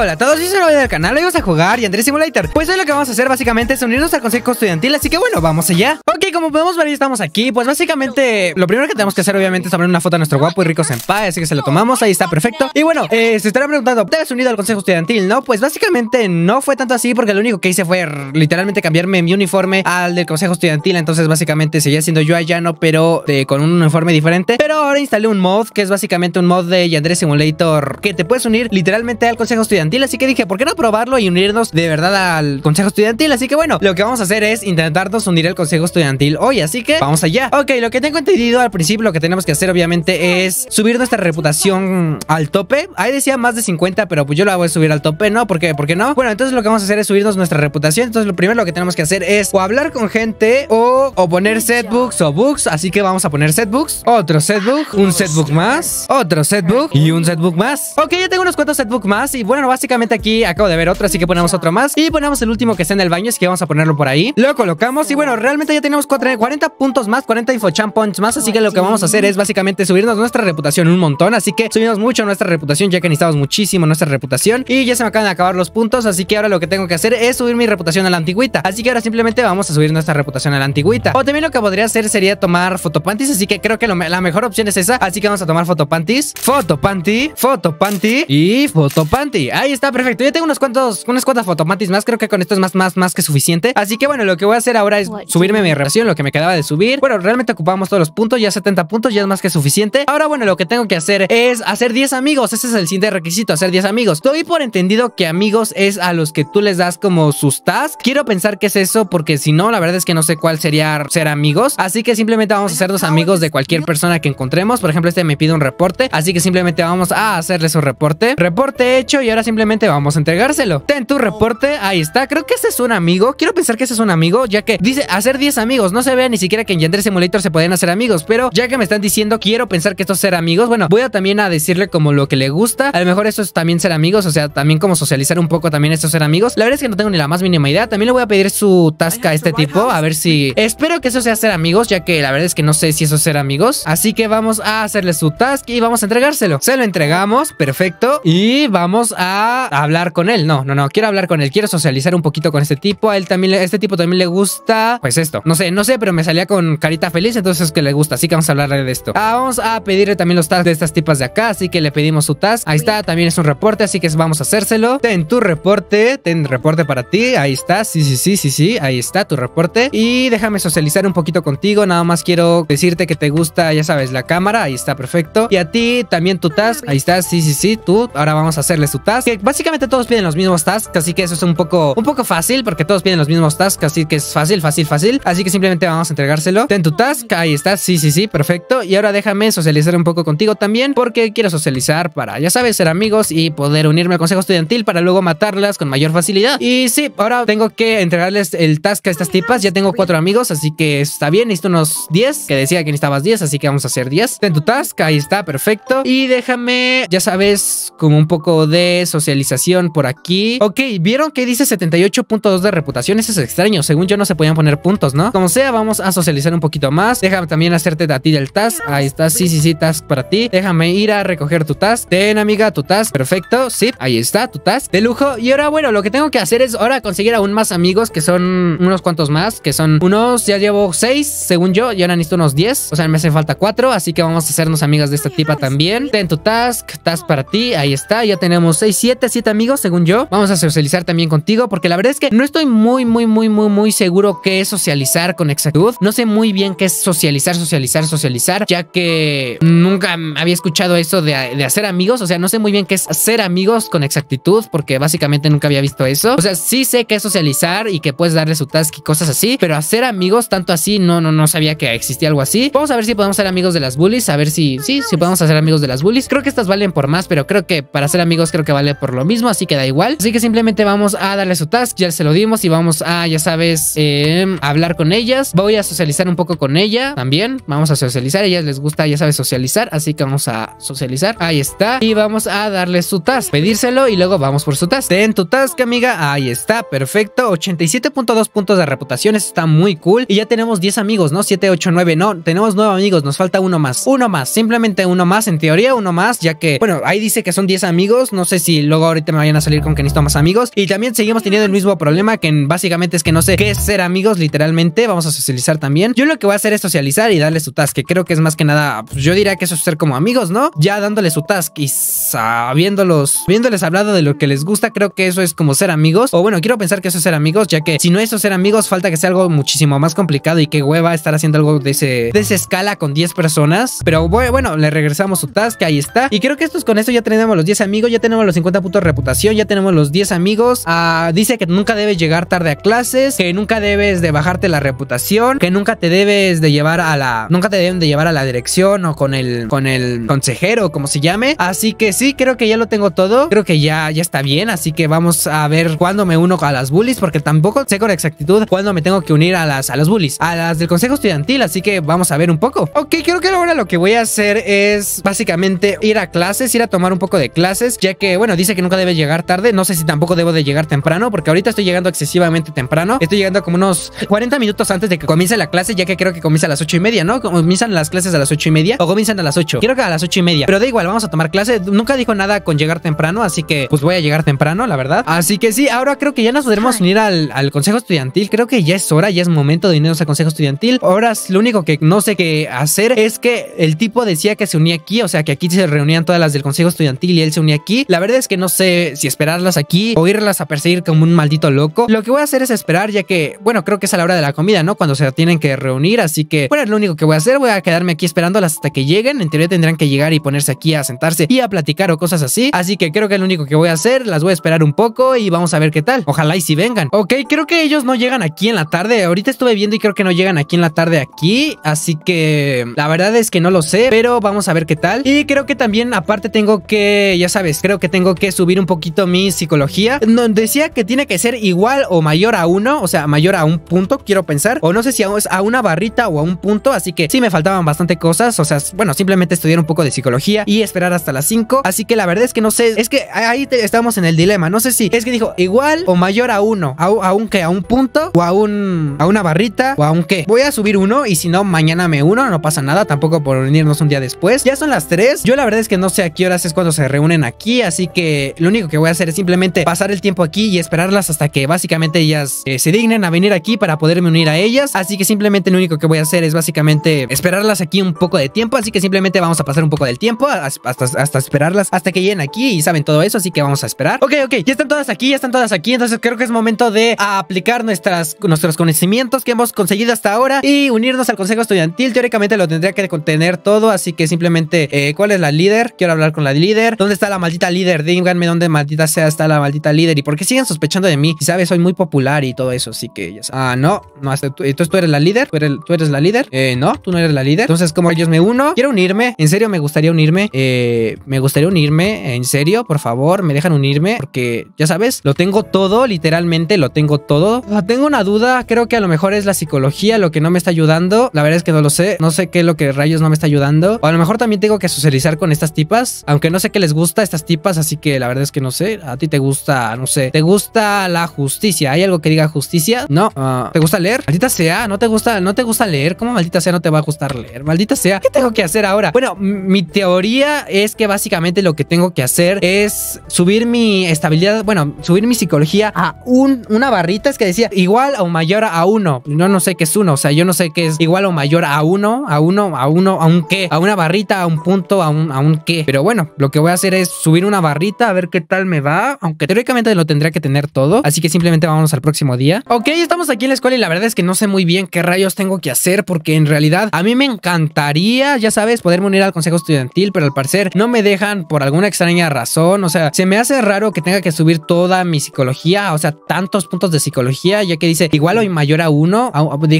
hola a todos, yo soy video del canal, hoy vamos a jugar y Andrés Simulator Pues hoy lo que vamos a hacer básicamente es unirnos al consejo estudiantil, así que bueno, vamos allá Ok, como podemos ver ya estamos aquí, pues básicamente lo primero que tenemos que hacer obviamente es tomar una foto a nuestro guapo y rico senpai Así que se lo tomamos, ahí está, perfecto Y bueno, eh, se estarán preguntando, ¿te has unido al consejo estudiantil? No, pues básicamente no fue tanto así porque lo único que hice fue literalmente cambiarme mi uniforme al del consejo estudiantil Entonces básicamente seguía siendo yo allá no, pero eh, con un uniforme diferente Pero ahora instalé un mod que es básicamente un mod de Andrés Simulator que te puedes unir literalmente al consejo estudiantil así que dije, ¿por qué no probarlo y unirnos de verdad al consejo estudiantil? Así que bueno, lo que vamos a hacer es intentarnos unir al consejo estudiantil hoy, así que vamos allá. Ok, lo que tengo entendido al principio, lo que tenemos que hacer obviamente es subir nuestra reputación al tope. Ahí decía más de 50, pero pues yo lo voy a subir al tope, ¿no? ¿Por qué? ¿Por qué no? Bueno, entonces lo que vamos a hacer es subirnos nuestra reputación, entonces lo primero lo que tenemos que hacer es o hablar con gente o, o poner setbooks o books, así que vamos a poner setbooks, otro setbook, ah, un setbook más, otro setbook y un setbook más. Ok, ya tengo unos cuantos setbooks más y bueno, básicamente aquí acabo de ver otro, así que ponemos otro más. Y ponemos el último que está en el baño, así que vamos a ponerlo por ahí. Lo colocamos y bueno, realmente ya tenemos 40 puntos más, 40 info points más, así que lo que vamos a hacer es básicamente subirnos nuestra reputación un montón, así que subimos mucho nuestra reputación ya que necesitamos muchísimo nuestra reputación y ya se me acaban de acabar los puntos, así que ahora lo que tengo que hacer es subir mi reputación a la antigüita, así que ahora simplemente vamos a subir nuestra reputación a la antigüita. O también lo que podría hacer sería tomar fotopantis, así que creo que la mejor opción es esa, así que vamos a tomar fotopantis, fotopanti, fotopanti y fotopanti. Ahí está, perfecto. Yo tengo unos cuantos, unas cuantas fotomatis más. Creo que con esto es más, más, más que suficiente. Así que bueno, lo que voy a hacer ahora es subirme mi relación, lo que me quedaba de subir. Bueno, realmente ocupamos todos los puntos. Ya 70 puntos, ya es más que suficiente. Ahora, bueno, lo que tengo que hacer es hacer 10 amigos. Ese es el siguiente requisito, hacer 10 amigos. Estoy por entendido que amigos es a los que tú les das como sus tasks. Quiero pensar que es eso, porque si no, la verdad es que no sé cuál sería ser amigos. Así que simplemente vamos a dos amigos de cualquier persona que encontremos. Por ejemplo, este me pide un reporte. Así que simplemente vamos a hacerle su reporte. Reporte hecho y ahora sí simplemente vamos a entregárselo. Ten tu reporte, ahí está. Creo que ese es un amigo. Quiero pensar que ese es un amigo, ya que dice hacer 10 amigos. No se ve ni siquiera que en Yandere Simulator se pueden hacer amigos, pero ya que me están diciendo quiero pensar que esto ser amigos, bueno, voy a también a decirle como lo que le gusta. A lo mejor eso es también ser amigos, o sea, también como socializar un poco también estos ser amigos. La verdad es que no tengo ni la más mínima idea. También le voy a pedir su task a este tipo, a ver si... Espero que eso sea ser amigos, ya que la verdad es que no sé si eso es ser amigos. Así que vamos a hacerle su task y vamos a entregárselo. Se lo entregamos, perfecto. Y vamos a a hablar con él. No, no, no, quiero hablar con él, quiero socializar un poquito con este tipo. A él también, este tipo también le gusta, pues esto. No sé, no sé, pero me salía con carita feliz, entonces es que le gusta. Así que vamos a hablarle de esto. Ah, vamos a pedirle también los tasks de estas tipas de acá, así que le pedimos su task. Ahí está, también es un reporte, así que vamos a hacérselo. Ten tu reporte, ten reporte para ti. Ahí está, sí, sí, sí, sí, sí, ahí está tu reporte. Y déjame socializar un poquito contigo. Nada más quiero decirte que te gusta, ya sabes, la cámara. Ahí está, perfecto. Y a ti también tu task. Ahí está, sí, sí, sí, tú. Ahora vamos a hacerle su task básicamente todos piden los mismos tasks, así que eso es un poco, un poco fácil porque todos piden los mismos tasks, así que es fácil, fácil, fácil. Así que simplemente vamos a entregárselo. Ten tu task, ahí está, sí, sí, sí, perfecto. Y ahora déjame socializar un poco contigo también porque quiero socializar para, ya sabes, ser amigos y poder unirme al consejo estudiantil para luego matarlas con mayor facilidad. Y sí, ahora tengo que entregarles el task a estas tipas, ya tengo cuatro amigos, así que está bien, necesito unos 10, que decía que necesitabas 10, así que vamos a hacer 10. Ten tu task, ahí está, perfecto. Y déjame, ya sabes, como un poco de socialización socialización por aquí. Ok, vieron que dice 78.2 de reputación. Eso es extraño. Según yo no se podían poner puntos, ¿no? Como sea, vamos a socializar un poquito más. Déjame también hacerte a ti del task. Ahí está. Sí, sí, sí, task para ti. Déjame ir a recoger tu task. Ten, amiga, tu task. Perfecto. Sí, ahí está, tu task. De lujo. Y ahora, bueno, lo que tengo que hacer es ahora conseguir aún más amigos, que son unos cuantos más, que son unos, ya llevo seis, según yo. Y ahora necesito unos 10. O sea, me hace falta cuatro. Así que vamos a hacernos amigas de esta tipa también. Ten tu task, task para ti. Ahí está. Ya tenemos seis, 7 amigos, según yo. Vamos a socializar también contigo, porque la verdad es que no estoy muy, muy, muy, muy, muy seguro qué es socializar con exactitud. No sé muy bien qué es socializar, socializar, socializar, ya que nunca había escuchado eso de, hacer amigos. O sea, no sé muy bien qué es hacer amigos con exactitud, porque básicamente nunca había visto eso. O sea, sí sé que es socializar y que puedes darle su task y cosas así, pero hacer amigos tanto así, no, no, no sabía que existía algo así. Vamos a ver si podemos ser amigos de las bullies, a ver si, sí, si podemos hacer amigos de las bullies. Creo que estas valen por más, pero creo que para ser amigos creo que vale por lo mismo, así que da igual. Así que simplemente vamos a darle su task, ya se lo dimos y vamos a, ya sabes, eh, hablar con ellas. Voy a socializar un poco con ella también. Vamos a socializar, a ellas les gusta, ya sabes, socializar, así que vamos a socializar. Ahí está. Y vamos a darle su task, pedírselo y luego vamos por su task. Ten tu task, amiga. Ahí está, perfecto. 87.2 puntos de reputación, eso está muy cool. Y ya tenemos 10 amigos, ¿no? 7, 8, 9, no. Tenemos 9 amigos, nos falta uno más. Uno más, simplemente uno más, en teoría uno más, ya que, bueno, ahí dice que son 10 amigos, no sé si luego ahorita me vayan a salir con que necesito más amigos. Y también seguimos teniendo el mismo problema que básicamente es que no sé qué es ser amigos literalmente. Vamos a socializar también. Yo lo que voy a hacer es socializar y darle su task, que creo que es más que nada, pues yo diría que eso es ser como amigos, ¿no? Ya dándole su task y sabiéndolos, viéndoles hablado de lo que les gusta, creo que eso es como ser amigos. O bueno, quiero pensar que eso es ser amigos, ya que si no es ser amigos, falta que sea algo muchísimo más complicado y que hueva estar haciendo algo de ese de esa escala con 10 personas. Pero bueno, le regresamos su task, ahí está. Y creo que es con esto ya tenemos los 10 amigos, ya tenemos los 50 Da reputación. Ya tenemos los 10 amigos. Ah, dice que nunca debes llegar tarde a clases. Que nunca debes de bajarte la reputación. Que nunca te debes de llevar a la. Nunca te deben de llevar a la dirección o con el. Con el consejero, como se llame. Así que sí, creo que ya lo tengo todo. Creo que ya, ya está bien. Así que vamos a ver cuándo me uno a las bullies. Porque tampoco sé con exactitud cuándo me tengo que unir a las, a las bullies. A las del consejo estudiantil. Así que vamos a ver un poco. Ok, creo que ahora lo que voy a hacer es básicamente ir a clases, ir a tomar un poco de clases. Ya que, bueno, dice que nunca debe llegar tarde. No sé si tampoco debo de llegar temprano, porque ahorita estoy llegando excesivamente temprano. Estoy llegando como unos 40 minutos antes de que comience la clase, ya que creo que comienza a las 8 y media, ¿no? Comienzan las clases a las 8 y media o comienzan a las 8. Quiero que a las 8 y media. Pero da igual, vamos a tomar clase. Nunca dijo nada con llegar temprano, así que pues voy a llegar temprano, la verdad. Así que sí, ahora creo que ya nos podremos unir al, consejo estudiantil. Creo que ya es hora, ya es momento de unirnos al consejo estudiantil. Ahora lo único que no sé qué hacer es que el tipo decía que se unía aquí, o sea que aquí se reunían todas las del consejo estudiantil y él se unía aquí. La verdad es que no sé si esperarlas aquí o irlas a perseguir como un maldito loco. Lo que voy a hacer es esperar, ya que, bueno, creo que es a la hora de la comida, ¿no? Cuando se tienen que reunir, así que, bueno, es lo único que voy a hacer. Voy a quedarme aquí esperándolas hasta que lleguen. En teoría tendrán que llegar y ponerse aquí a sentarse y a platicar o cosas así. Así que creo que es lo único que voy a hacer. Las voy a esperar un poco y vamos a ver qué tal. Ojalá y si vengan. Ok, creo que ellos no llegan aquí en la tarde. Ahorita estuve viendo y creo que no llegan aquí en la tarde aquí. Así que la verdad es que no lo sé, pero vamos a ver qué tal. Y creo que también, aparte, tengo que, ya sabes, creo que tengo que subir un poquito mi psicología. decía que tiene que ser igual o mayor a uno, o sea, mayor a un punto, quiero pensar. O no sé si es a una barrita o a un punto, así que sí me faltaban bastante cosas. O sea, bueno, simplemente estudiar un poco de psicología y esperar hasta las 5. Así que la verdad es que no sé, es que ahí estamos en el dilema. No sé si es que dijo igual o mayor a uno, a, a un punto o a un a una barrita o a un qué. Voy a subir uno y si no, mañana me uno, no pasa nada, tampoco por unirnos un día después. Ya son las 3. Yo la verdad es que no sé a qué horas es cuando se reúnen aquí, así que eh, lo único que voy a hacer es simplemente pasar el tiempo aquí y esperarlas hasta que básicamente ellas eh, se dignen a venir aquí para poderme unir a ellas. Así que simplemente lo único que voy a hacer es básicamente esperarlas aquí un poco de tiempo. Así que simplemente vamos a pasar un poco del tiempo hasta, esperarlas hasta que lleguen aquí y saben todo eso. Así que vamos a esperar. Ok, ok, ya están todas aquí, ya están todas aquí. Entonces creo que es momento de aplicar nuestras, nuestros conocimientos que hemos conseguido hasta ahora y unirnos al consejo estudiantil. Teóricamente lo tendría que contener todo. Así que simplemente, eh, ¿cuál es la líder? Quiero hablar con la líder. ¿Dónde está la maldita líder? díganme dónde maldita sea está la maldita líder y por qué siguen sospechando de mí. Y sabes, soy muy popular y todo eso, así que ellos, ah, no, no, tú, entonces tú eres la líder, tú eres, la líder, eh, no, tú no eres la líder. Entonces, como ellos me uno, quiero unirme, en serio me gustaría unirme, eh, me gustaría unirme, en serio, por favor, me dejan unirme, porque ya sabes, lo tengo todo, literalmente lo tengo todo. tengo una duda, creo que a lo mejor es la psicología lo que no me está ayudando, la verdad es que no lo sé, no sé qué es lo que rayos no me está ayudando, o a lo mejor también tengo que socializar con estas tipas, aunque no sé qué les gusta estas tipas, así que la verdad es que no sé. A ti te gusta, no sé, te gusta la justicia. ¿Hay algo que diga justicia? No. Ah, ¿Te gusta leer? Maldita sea, no te gusta, no te gusta leer. ¿Cómo maldita sea no te va a gustar leer? Maldita sea, ¿qué tengo que hacer ahora? Bueno, mi teoría es que básicamente lo que tengo que hacer es subir mi estabilidad, bueno, subir mi psicología a un, una barrita, es que decía igual o mayor a uno. No, no sé qué es uno, o sea, yo no sé qué es igual o mayor a uno, a uno, a uno, a un qué, a una barrita, a un punto, a un, a un qué. Pero bueno, lo que voy a hacer es subir una barrita a ver qué tal me va, aunque teóricamente lo tendría que tener todo, así que simplemente vamos al próximo día. Ok, estamos aquí en la escuela y la verdad es que no sé muy bien qué rayos tengo que hacer porque en realidad a mí me encantaría, ya sabes, poderme unir al consejo estudiantil, pero al parecer no me dejan por alguna extraña razón, o sea, se me hace raro que tenga que subir toda mi psicología, o sea, tantos puntos de psicología, ya que dice igual hoy mayor a uno,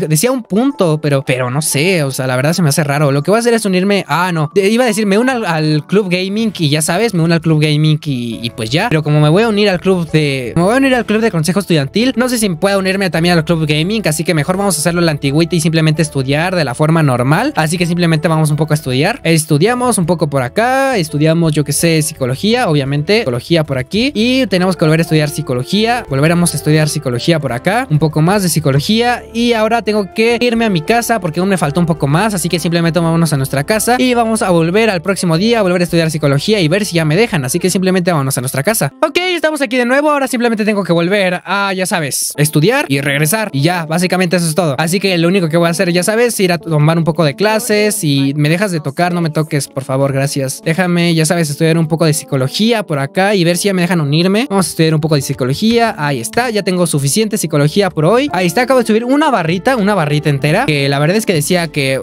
decía un punto, pero, pero no sé, o sea, la verdad se me hace raro. Lo que voy a hacer es unirme, ah, no, iba a decir, me uno al, club gaming y ya sabes, me uno al club gaming y, pues ya. Pero como me voy a unir al club de. Me voy a unir al club de consejo estudiantil. No sé si pueda unirme también al club gaming. Así que mejor vamos a hacerlo en la antigüita y simplemente estudiar de la forma normal. Así que simplemente vamos un poco a estudiar. Estudiamos un poco por acá. Estudiamos, yo que sé, psicología, obviamente. Psicología por aquí. Y tenemos que volver a estudiar psicología. Volveremos a estudiar psicología por acá. Un poco más de psicología. Y ahora tengo que irme a mi casa porque aún me faltó un poco más. Así que simplemente vámonos a nuestra casa. Y vamos a volver al próximo día. A volver a estudiar psicología y ver si ya me dejan. Así que simplemente Vamos vámonos a nuestra casa. Ok, estamos aquí de nuevo. Ahora simplemente tengo que volver a, ya sabes, estudiar y regresar. Y ya, básicamente eso es todo. Así que lo único que voy a hacer, ya sabes, ir a tomar un poco de clases y me dejas de tocar, no me toques, por favor, gracias. Déjame, ya sabes, estudiar un poco de psicología por acá y ver si ya me dejan unirme. Vamos a estudiar un poco de psicología. Ahí está, ya tengo suficiente psicología por hoy. Ahí está, acabo de subir una barrita, una barrita entera, que la verdad es que decía que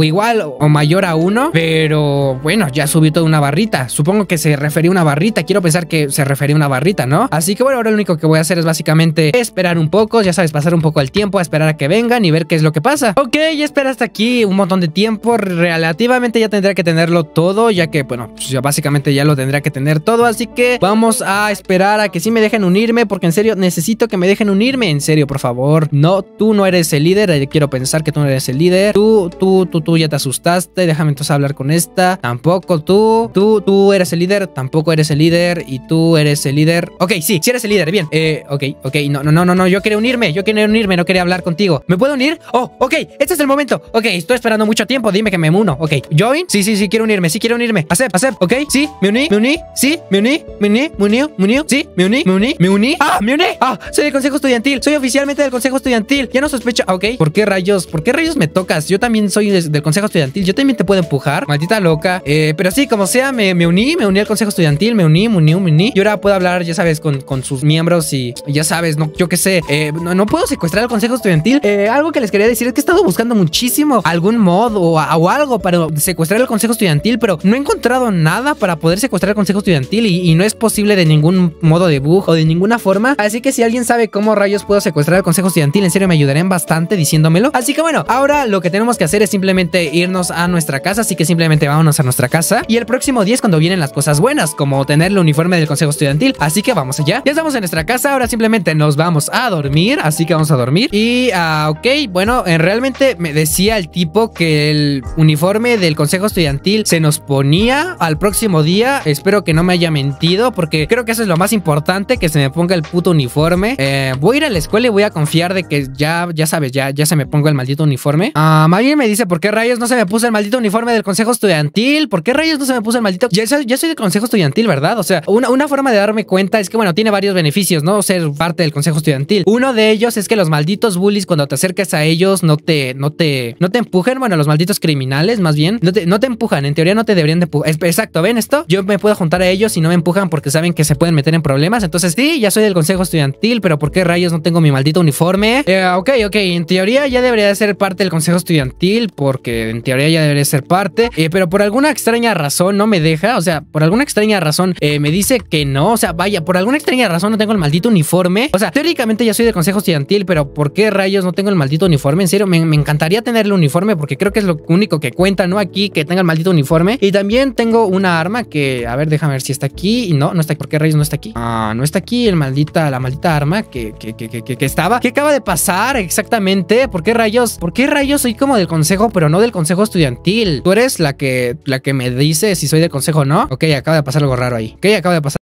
igual o mayor a uno, pero bueno, ya subí toda una barrita. Supongo que se refería a una barrita Quiero pensar que se refería a una barrita, ¿no? Así que bueno, ahora lo único que voy a hacer es básicamente esperar un poco, ya sabes, pasar un poco el tiempo, a esperar a que vengan y ver qué es lo que pasa. Ok, ya espera hasta aquí un montón de tiempo. Relativamente ya tendría que tenerlo todo, ya que, bueno, pues básicamente ya lo tendría que tener todo. Así que vamos a esperar a que sí me dejen unirme, porque en serio necesito que me dejen unirme. En serio, por favor. No, tú no eres el líder. Eh, quiero pensar que tú no eres el líder. Tú, tú, tú, tú ya te asustaste. Déjame entonces hablar con esta. Tampoco tú. Tú, tú eres el líder. Tampoco eres el líder y tú eres el líder. Ok, sí, sí eres el líder, bien. Eh, ok, ok, no, no, no, no, no, yo quería unirme, yo quería unirme, no quería hablar contigo. ¿Me puedo unir? Oh, ok, este es el momento. Ok, estoy esperando mucho tiempo, dime que me uno. Ok, join. Sí, sí, sí, quiero unirme, sí, quiero unirme. acepto, acepto, ok, sí, me uní, me uní, sí, me uní, me uní, me uní, me uní, sí, me uní, me uní, me uní. Ah, me uní. Ah, soy del consejo estudiantil, soy oficialmente del consejo estudiantil. Ya no sospecho, ah, ok, ¿por qué rayos? ¿Por qué rayos me tocas? Yo también soy del consejo estudiantil, yo también te puedo empujar, maldita loca. Eh, pero sí, como sea, me, me uní, me uní al consejo estudiantil, me uní, uní, Y ahora puedo hablar, ya sabes, con, sus miembros y ya sabes, no, yo qué sé. Eh, no, puedo secuestrar al consejo estudiantil. Eh, algo que les quería decir es que he estado buscando muchísimo algún mod o, algo para secuestrar el consejo estudiantil, pero no he encontrado nada para poder secuestrar el consejo estudiantil y, no es posible de ningún modo de bug o de ninguna forma. Así que si alguien sabe cómo rayos puedo secuestrar el consejo estudiantil, en serio me ayudarían bastante diciéndomelo. Así que bueno, ahora lo que tenemos que hacer es simplemente irnos a nuestra casa. Así que simplemente vámonos a nuestra casa. Y el próximo día es cuando vienen las cosas buenas, como te tener el uniforme del consejo estudiantil. Así que vamos allá. Ya estamos en nuestra casa, ahora simplemente nos vamos a dormir, así que vamos a dormir. Y, ah, ok, bueno, en realmente me decía el tipo que el uniforme del consejo estudiantil se nos ponía al próximo día. Espero que no me haya mentido, porque creo que eso es lo más importante, que se me ponga el puto uniforme. Eh, voy a ir a la escuela y voy a confiar de que ya, ya sabes, ya, ya se me ponga el maldito uniforme. Ah, Mari me dice, ¿por qué rayos no se me puso el maldito uniforme del consejo estudiantil? ¿Por qué rayos no se me puso el maldito? Ya, ya soy del consejo estudiantil, ¿verdad? O sea, una, forma de darme cuenta es que, bueno, tiene varios beneficios, ¿no? Ser parte del consejo estudiantil. Uno de ellos es que los malditos bullies, cuando te acercas a ellos, no te, no te, no te empujan. Bueno, los malditos criminales, más bien, no te, empujan. En teoría no te deberían de empujar. Exacto, ¿ven esto? Yo me puedo juntar a ellos y no me empujan porque saben que se pueden meter en problemas. Entonces, sí, ya soy del consejo estudiantil, pero ¿por qué rayos no tengo mi maldito uniforme? Eh, ok, ok, en teoría ya debería de ser parte del consejo estudiantil porque en teoría ya debería ser parte, eh, pero por alguna extraña razón no me deja. O sea, por alguna extraña razón eh, me dice que no. O sea, vaya, por alguna extraña razón no tengo el maldito uniforme. O sea, teóricamente ya soy de consejo estudiantil, pero ¿por qué rayos no tengo el maldito uniforme? En serio, me, encantaría tener el uniforme porque creo que es lo único que cuenta, ¿no? Aquí que tenga el maldito uniforme. Y también tengo una arma que, a ver, déjame ver si está aquí. Y No, no está aquí. ¿Por qué rayos no está aquí? Ah, no está aquí el maldita, la maldita arma que, que, que, que, que estaba. ¿Qué acaba de pasar exactamente? ¿Por qué rayos? ¿Por qué rayos soy como del consejo, pero no del consejo estudiantil? Tú eres la que, la que me dice si soy del consejo o no. Ok, acaba de pasar algo raro que ahí. acaba de pasar?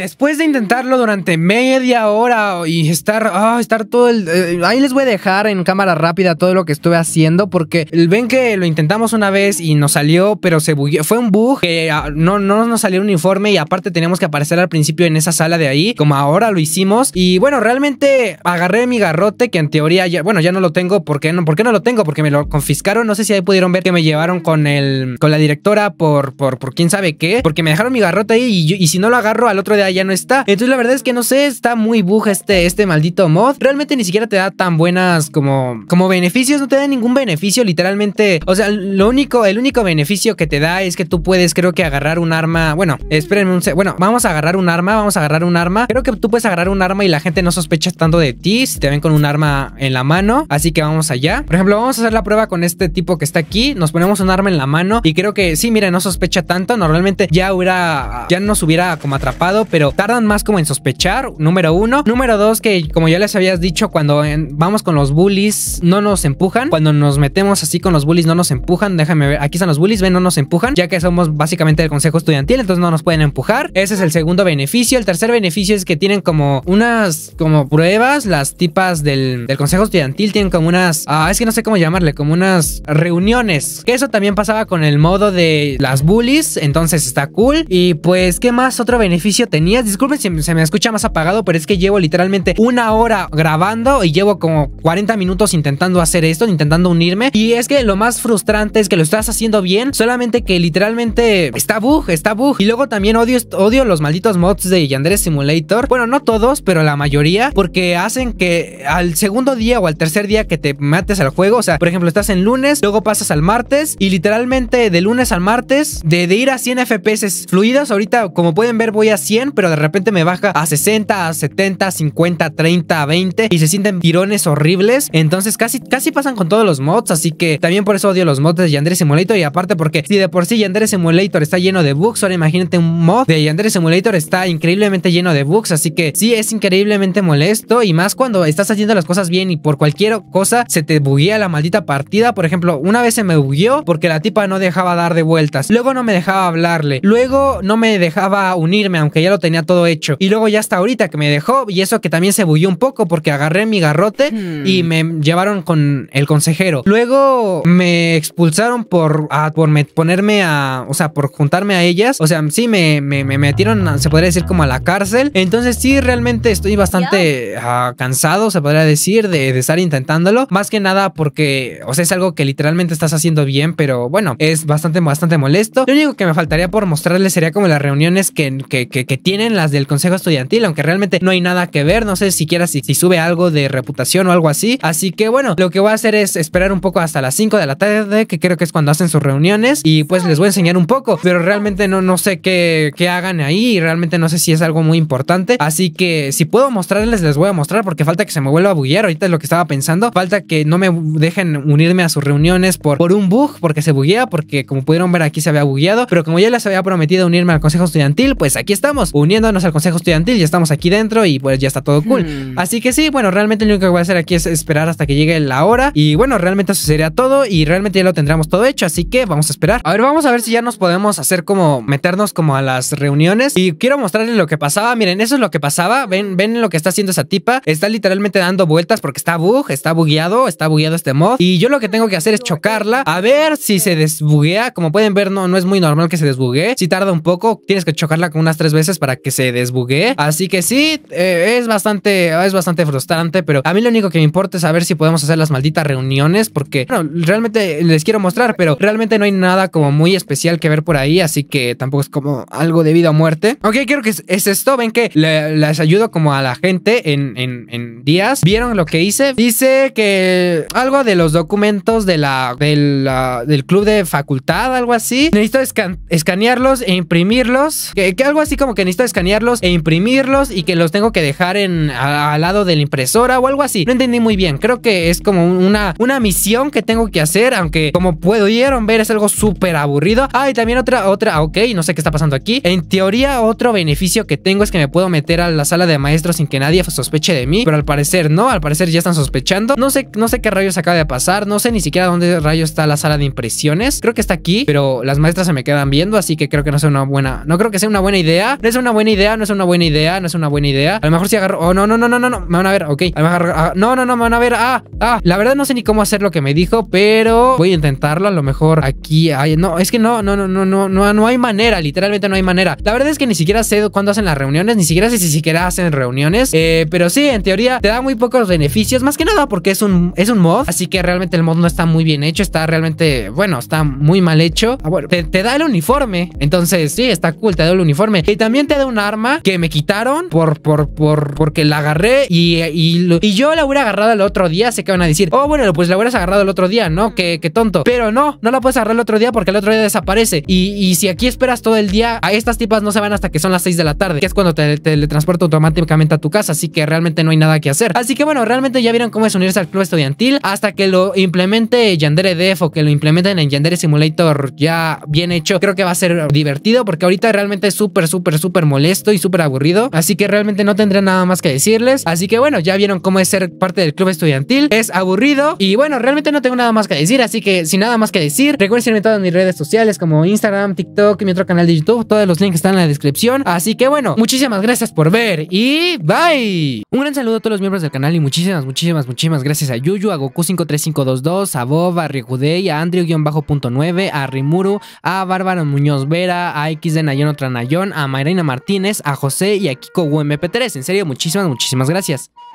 después de intentarlo durante media hora y estar, ah estar todo el... Eh, ahí les voy a dejar en cámara rápida todo lo que estuve haciendo porque ven que lo intentamos una vez y nos salió, pero se fue un bug que ah, no, no nos salió un informe y aparte teníamos que aparecer al principio en esa sala de ahí, como ahora lo hicimos. Y bueno, realmente agarré mi garrote que en teoría ya, bueno, ya no lo tengo. ¿Por qué no, ¿por no lo tengo? Porque me lo confiscaron. No sé si ahí pudieron ver que me llevaron con el, con la directora por, por, por quién sabe qué, porque me dejaron mi garrote ahí y, y si no lo agarro al otro día ya no está. Entonces la verdad es que no sé, está muy buja este, este maldito mod. Realmente ni siquiera te da tan buenas como, como beneficios, no te da ningún beneficio literalmente. O sea, lo único, el único beneficio que te da es que tú puedes creo que agarrar un arma. Bueno, espérenme un... Bueno, vamos a agarrar un arma, vamos a agarrar un arma. Creo que tú puedes agarrar un arma y la gente no sospecha tanto de ti si te ven con un arma en la mano. Así que vamos allá. Por ejemplo, vamos a hacer la prueba con este tipo que está aquí. Nos ponemos un arma en la mano y creo que sí, mira, no sospecha tanto. Normalmente ya hubiera, ya nos hubiera como atrapado, pero pero tardan más como en sospechar, número uno. Número dos, que como ya les habías dicho, cuando vamos con los bullies no nos empujan. Cuando nos metemos así con los bullies no nos empujan. Déjame ver, aquí están los bullies, ven, no nos empujan, ya que somos básicamente del consejo estudiantil, entonces no nos pueden empujar. Ese es el segundo beneficio. El tercer beneficio es que tienen como unas como pruebas, las tipas del, del consejo estudiantil tienen como unas, ah, es que no sé cómo llamarle, como unas reuniones. Que eso también pasaba con el modo de las bullies, entonces está cool. Y pues, ¿qué más otro beneficio tenía? Disculpen si se me escucha más apagado, pero es que llevo literalmente una hora grabando y llevo como 40 minutos intentando hacer esto, intentando unirme. Y es que lo más frustrante es que lo estás haciendo bien, solamente que literalmente está bug, está bug. Y luego también odio, odio los malditos mods de Yandere Simulator. Bueno, no todos, pero la mayoría, porque hacen que al segundo día o al tercer día que te mates al juego, o sea, por ejemplo, estás en lunes, luego pasas al martes y literalmente de lunes al martes, de, de ir a 100 FPS fluidos, ahorita como pueden ver voy a 100, pero de repente me baja a 60, a 70, 50, 30, a 20 y se sienten tirones horribles. Entonces casi, casi pasan con todos los mods, así que también por eso odio los mods de Yandere Simulator y aparte porque si de por sí Yandere Simulator está lleno de bugs, ahora imagínate un mod de Yandere Simulator está increíblemente lleno de bugs, así que sí es increíblemente molesto y más cuando estás haciendo las cosas bien y por cualquier cosa se te buguea la maldita partida. Por ejemplo, una vez se me bugueó porque la tipa no dejaba dar de vueltas, luego no me dejaba hablarle, luego no me dejaba unirme aunque ya lo tenía tenía todo hecho. Y luego ya hasta ahorita que me dejó, y eso que también se bulló un poco porque agarré mi garrote hmm. y me llevaron con el consejero. Luego me expulsaron por, ah, por ponerme a, o sea, por juntarme a ellas. O sea, sí me, me, metieron, se podría decir, como a la cárcel. Entonces sí, realmente estoy bastante ah, cansado, se podría decir, de, estar intentándolo. Más que nada porque, o sea, es algo que literalmente estás haciendo bien, pero bueno, es bastante, bastante molesto. Lo único que me faltaría por mostrarles sería como las reuniones que, que, que, que en las del Consejo Estudiantil, aunque realmente no hay nada que ver, no sé siquiera si, si sube algo de reputación o algo así. Así que bueno, lo que voy a hacer es esperar un poco hasta las 5 de la tarde, que creo que es cuando hacen sus reuniones, y pues les voy a enseñar un poco, pero realmente no, no sé qué, qué hagan ahí, y realmente no sé si es algo muy importante. Así que si puedo mostrarles, les voy a mostrar, porque falta que se me vuelva a buguear, ahorita es lo que estaba pensando, falta que no me dejen unirme a sus reuniones por, por un bug, porque se buguea, porque como pudieron ver aquí se había bugueado, pero como ya les había prometido unirme al Consejo Estudiantil, pues aquí estamos, uniéndonos al consejo estudiantil, ya estamos aquí dentro y pues ya está todo cool. Hmm. Así que sí, bueno, realmente lo único que voy a hacer aquí es esperar hasta que llegue la hora y bueno, realmente eso sería todo y realmente ya lo tendremos todo hecho, así que vamos a esperar. A ver, vamos a ver si ya nos podemos hacer como meternos como a las reuniones y quiero mostrarles lo que pasaba. Miren, eso es lo que pasaba. Ven, ven lo que está haciendo esa tipa. Está literalmente dando vueltas porque está bug, está bugueado, está bugueado este mod y yo lo que tengo que hacer es chocarla a ver si se desbuguea. Como pueden ver, no, no es muy normal que se desbugue. Si tarda un poco, tienes que chocarla con unas tres veces para que que se desbugue, Así que sí, eh, es bastante, es bastante frustrante, pero a mí lo único que me importa es saber si podemos hacer las malditas reuniones, porque bueno, realmente les quiero mostrar, pero realmente no hay nada como muy especial que ver por ahí, así que tampoco es como algo de vida o muerte. Ok, quiero que es, esto, ven que les ayudo como a la gente en, días. ¿Vieron lo que hice? Dice que algo de los documentos de la, del club de facultad, algo así. Necesito escanearlos e imprimirlos, que, que algo así como que necesito escanearlos e imprimirlos y que los tengo que dejar en, al lado de la impresora o algo así. No entendí muy bien. Creo que es como una, una misión que tengo que hacer, aunque como pudieron ver es algo súper aburrido. Ah, y también otra, otra, ok, no sé qué está pasando aquí. En teoría, otro beneficio que tengo es que me puedo meter a la sala de maestros sin que nadie sospeche de mí, pero al parecer no, al parecer ya están sospechando. No sé, no sé qué rayos acaba de pasar, no sé ni siquiera dónde rayos está la sala de impresiones. Creo que está aquí, pero las maestras se me quedan viendo, así que creo que no es una buena, no creo que sea una buena idea. No es una buena idea, no es una buena idea, no es una buena idea. A lo mejor si agarro. Oh, no, no, no, no, no, no. Me van a ver, ok. A lo mejor. no, no, no, me van a ver. Ah, ah. La verdad no sé ni cómo hacer lo que me dijo, pero voy a intentarlo. A lo mejor aquí hay. No, es que no, no, no, no, no, no, no hay manera. Literalmente no hay manera. La verdad es que ni siquiera sé cuándo hacen las reuniones, ni siquiera sé si siquiera hacen reuniones. pero sí, en teoría te da muy pocos beneficios. Más que nada porque es un, es un mod. Así que realmente el mod no está muy bien hecho. Está realmente, bueno, está muy mal hecho. te, da el uniforme. Entonces, sí, está cool, te da el uniforme. Y también te de un arma que me quitaron por, por, por, porque la agarré y, y, yo la hubiera agarrado el otro día. Sé que van a decir, oh, bueno, pues la hubieras agarrado el otro día, ¿no? que tonto. Pero no, no la puedes agarrar el otro día porque el otro día desaparece. Y, si aquí esperas todo el día, a estas tipas no se van hasta que son las 6 de la tarde, que es cuando te teletransporta automáticamente a tu casa. Así que realmente no hay nada que hacer. Así que bueno, realmente ya vieron cómo es unirse al club estudiantil hasta que lo implemente Yandere Def o que lo implementen en Yandere Simulator ya bien hecho. Creo que va a ser divertido porque ahorita realmente es súper, súper, súper molesto y súper aburrido, así que realmente no tendré nada más que decirles. Así que bueno, ya vieron cómo es ser parte del club estudiantil, es aburrido y bueno, realmente no tengo nada más que decir, así que sin nada más que decir, recuerden seguirme en todas mis redes sociales como Instagram, TikTok y mi otro canal de YouTube, todos los links están en la descripción. Así que bueno, muchísimas gracias por ver y bye. Un gran saludo a todos los miembros del canal y muchísimas, muchísimas, muchísimas gracias a Yuyu, a Goku53522, a Bob, a Ryukudei, a Andrew-9, a Rimuru, a Bárbaro Muñoz Vera, a X nayón Nayon nayón a Marina Martínez tienes a José y a Kiko UMP3. En serio, muchísimas, muchísimas gracias.